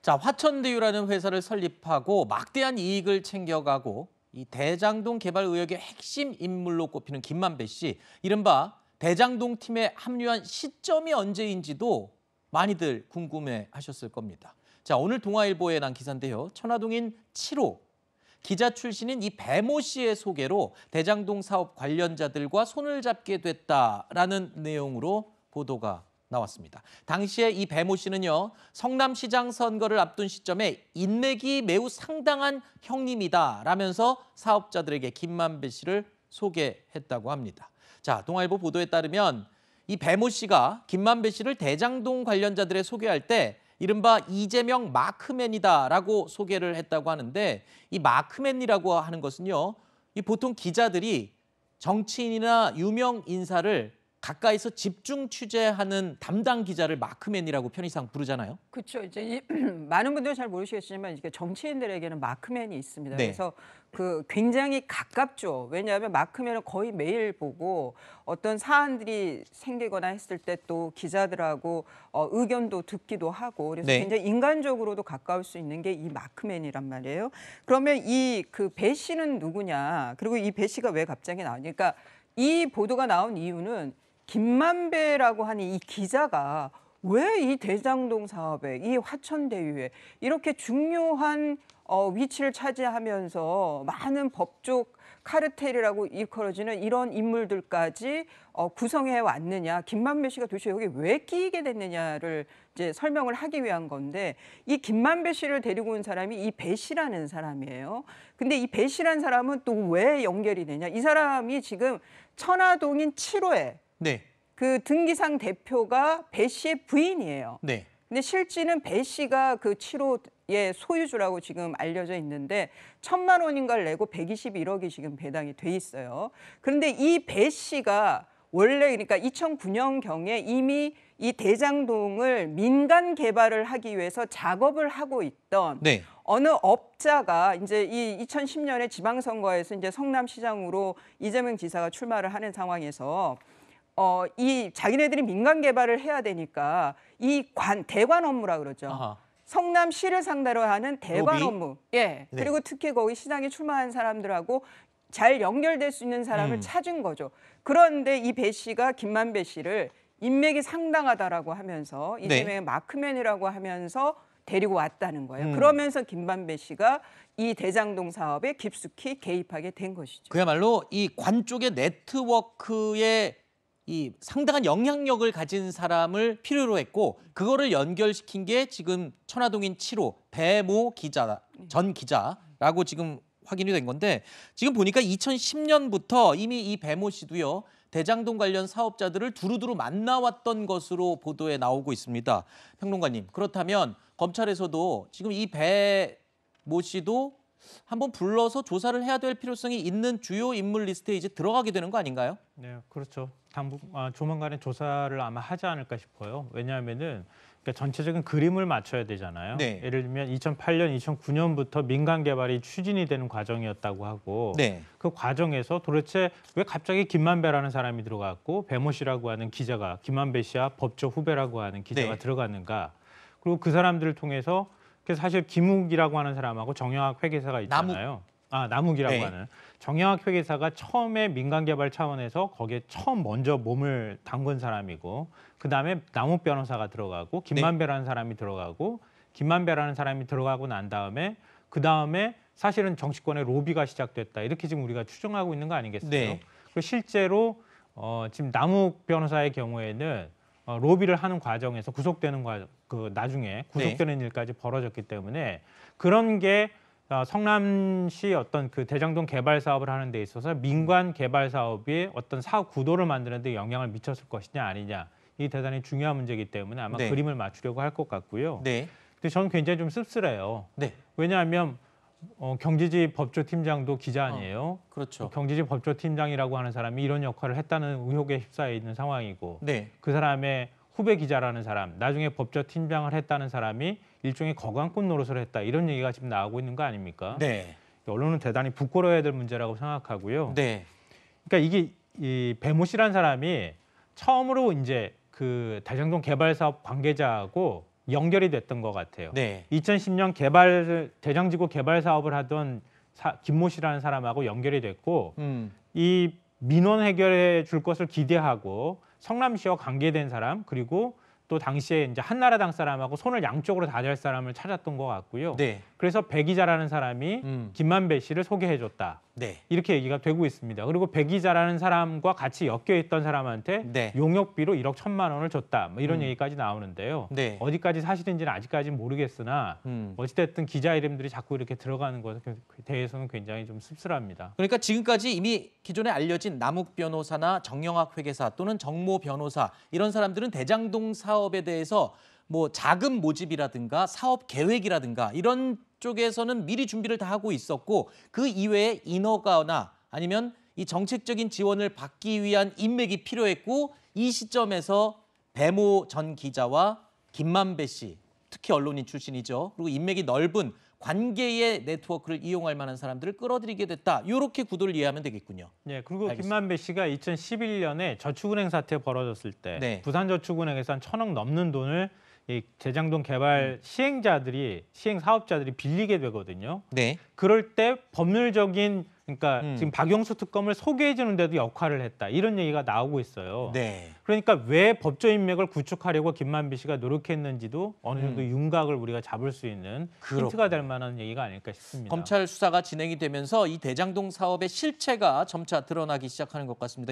자, 화천대유라는 회사를 설립하고 막대한 이익을 챙겨가고 이 대장동 개발 의혹의 핵심 인물로 꼽히는 김만배 씨, 이른바 대장동 팀에 합류한 시점이 언제인지도 많이들 궁금해 하셨을 겁니다. 자, 오늘 동아일보에 난 기사인데요. 천화동인 7호 기자 출신인 이 배모 씨의 소개로 대장동 사업 관련자들과 손을 잡게 됐다라는 내용으로 보도가 나왔습니다. 당시에 이 배모 씨는요 성남시장 선거를 앞둔 시점에 인맥이 매우 상당한 형님이다라면서 사업자들에게 김만배 씨를 소개했다고 합니다. 자 동아일보 보도에 따르면 이 배모 씨가 김만배 씨를 대장동 관련자들에 소개할 때 이른바 이재명 마크맨이다라고 소개를 했다고 하는데 이 마크맨이라고 하는 것은요 이 보통 기자들이 정치인이나 유명 인사를 가까이서 집중 취재하는 담당 기자를 마크맨이라고 편의상 부르잖아요. 그렇죠. 많은 분들잘 모르시겠지만 이게 정치인들에게는 마크맨이 있습니다. 네. 그래서 그 굉장히 가깝죠. 왜냐하면 마크맨은 거의 매일 보고 어떤 사안들이 생기거나 했을 때 또 기자들하고 어, 의견도 듣기도 하고 그래서 네. 굉장히 인간적으로도 가까울 수 있는 게 이 마크맨이란 말이에요. 그러면 이 그배 씨는 누구냐? 그리고 이 배 씨가 왜 갑자기 나오니까 그러니까 이 보도가 나온 이유는 김만배라고 하는 이 기자가 왜 이 대장동 사업에, 이 화천대유에 이렇게 중요한 어, 위치를 차지하면서 많은 법적 카르텔이라고 일컬어지는 이런 인물들까지 어, 구성해 왔느냐, 김만배 씨가 도대체 여기 왜 끼이게 됐느냐를 이제 설명을 하기 위한 건데 이 김만배 씨를 데리고 온 사람이 이 배 씨라는 사람이에요. 근데 이 배 씨라는 사람은 또 왜 연결이 되냐? 이 사람이 지금 천화동인 7호에 네. 그 등기상 대표가 배 씨의 부인이에요. 네. 근데 실지는 배 씨가 그 7호의 소유주라고 지금 알려져 있는데 천만 원인걸 내고 121억이 지금 배당이 돼 있어요. 그런데 이 배 씨가 원래 그러니까 2009년경에 이미 이 대장동을 민간 개발을 하기 위해서 작업을 하고 있던 네. 어느 업자가 이제 이 2010년에 지방선거에서 이제 성남시장으로 이재명 지사가 출마를 하는 상황에서 어, 이 자기네들이 민간 개발을 해야 되니까 이 관 대관 업무라 그러죠. 아하. 성남시를 상대로 하는 대관 로비? 업무. 예. 네. 그리고 특히 거기 시장에 출마한 사람들하고 잘 연결될 수 있는 사람을 음. 찾은 거죠. 그런데 이 배 씨가 김만배 씨를 인맥이 상당하다라고 하면서 이재에 네. 마크맨이라고 하면서 데리고 왔다는 거예요. 음. 그러면서 김만배 씨가 이 대장동 사업에 깊숙이 개입하게 된 것이죠. 그야말로 이 관 쪽의 네트워크의 이 상당한 영향력을 가진 사람을 필요로 했고 그거를 연결시킨 게 지금 천화동인 7호 배모 기자 전 기자라고 지금 확인이 된 건데 지금 보니까 2010년부터 이미 이 배모 씨도요 대장동 관련 사업자들을 두루두루 만나왔던 것으로 보도에 나오고 있습니다. 평론가님 그렇다면 검찰에서도 지금 이 배모 씨도 한번 불러서 조사를 해야 될 필요성이 있는 주요 인물 리스트에 이제 들어가게 되는 거 아닌가요? 네, 그렇죠. 당분 아, 조만간에 조사를 아마 하지 않을까 싶어요. 왜냐하면은 그러니까 전체적인 그림을 맞춰야 되잖아요. 네. 예를 들면 2008년, 2009년부터 민간 개발이 추진이 되는 과정이었다고 하고 네. 그 과정에서 도대체 왜 갑자기 김만배라는 사람이 들어갔고 배모 씨라고 하는 기자가 김만배 씨와 법조 후배라고 하는 기자가 네. 들어갔는가? 그리고 그 사람들을 통해서 그래서 사실 김욱이라고 하는 사람하고 정영학 회계사가 있잖아요. 나무. 아 남욱이라고 네. 하는 정영학 회계사가 처음에 민간개발 차원에서 거기에 처음 먼저 몸을 담근 사람이고 그 다음에 남욱 변호사가 들어가고 네. 김만배라는 네. 사람이 들어가고 김만배라는 사람이 들어가고 난 다음에 그 다음에 사실은 정치권의 로비가 시작됐다 이렇게 지금 우리가 추정하고 있는 거 아니겠어요? 네. 그리고 실제로 어, 지금 남욱 변호사의 경우에는 어, 로비를 하는 과정에서 구속되는 과, 정그 나중에 네. 구속되는 네. 일까지 벌어졌기 때문에 그런 게 어, 성남시 어떤 그 대장동 개발 사업을 하는 데 있어서 민관 개발 사업이 어떤 사업 구도를 만드는 데 영향을 미쳤을 것이냐 아니냐 이 대단히 중요한 문제이기 때문에 아마 네. 그림을 맞추려고 할 것 같고요. 네. 근데 저는 굉장히 좀 씁쓸해요. 네. 왜냐하면 어, 경제지 법조팀장도 기자 어, 아니에요? 어, 그렇죠. 경제지 법조팀장이라고 하는 사람이 이런 역할을 했다는 의혹에 휩싸여 있는 상황이고 네. 그 사람의 후배 기자라는 사람, 나중에 법조팀장을 했다는 사람이 일종의 거강꾼 노릇을 했다 이런 얘기가 지금 나오고 있는 거 아닙니까? 네. 언론은 대단히 부끄러워야 될 문제라고 생각하고요. 네. 그러니까 이게 이 배모 씨라는 사람이 처음으로 이제 그 대장동 개발 사업 관계자하고 연결이 됐던 것 같아요. 네. 2010년 개발 대장지구 개발 사업을 하던 사, 김모 씨라는 사람하고 연결이 됐고 음. 이 민원 해결해 줄 것을 기대하고 성남시와 관계된 사람 그리고 또 당시에 이제 한나라당 사람하고 손을 양쪽으로 다댈 사람을 찾았던 것 같고요. 네. 그래서 백이자라는 사람이 음. 김만배 씨를 소개해줬다. 네. 이렇게 얘기가 되고 있습니다. 그리고 백이자라는 사람과 같이 엮여 있던 사람한테 네. 용역비로 1억 천만 원을 줬다. 뭐 이런 음. 얘기까지 나오는데요. 네. 어디까지 사실인지는 아직까지는 모르겠으나 음. 어찌됐든 기자 이름들이 자꾸 이렇게 들어가는 것에 그, 그 대해서는 굉장히 좀 씁쓸합니다. 그러니까 지금까지 이미 기존에 알려진 남욱 변호사나 정영학 회계사 또는 정모 변호사 이런 사람들은 대장동 사업에 대해서 뭐 자금 모집이라든가 사업 계획이라든가 이런 쪽에서는 미리 준비를 다 하고 있었고 그 이외에 인허가나 아니면 이 정책적인 지원을 받기 위한 인맥이 필요했고 이 시점에서 배모 전 기자와 김만배 씨 특히 언론인 출신이죠. 그리고 인맥이 넓은 관계의 네트워크를 이용할 만한 사람들을 끌어들이게 됐다. 이렇게 구도를 이해하면 되겠군요. 네, 그리고 알겠습니다. 김만배 씨가 2011년에 저축은행 사태 벌어졌을 때 네. 부산저축은행에서 한 천억 넘는 돈을 이 대장동 개발 음. 시행자들이 시행 사업자들이 빌리게 되거든요. 네. 그럴 때 법률적인 그러니까 음. 지금 박영수 특검을 소개해 주는데도 역할을 했다 이런 얘기가 나오고 있어요. 네. 그러니까 왜 법조 인맥을 구축하려고 김만비 씨가 노력했는지도 어느 정도 음. 윤곽을 우리가 잡을 수 있는 그렇 힌트가 될 만한 얘기가 아닐까 싶습니다. 검찰 수사가 진행이 되면서 이 대장동 사업의 실체가 점차 드러나기 시작하는 것 같습니다.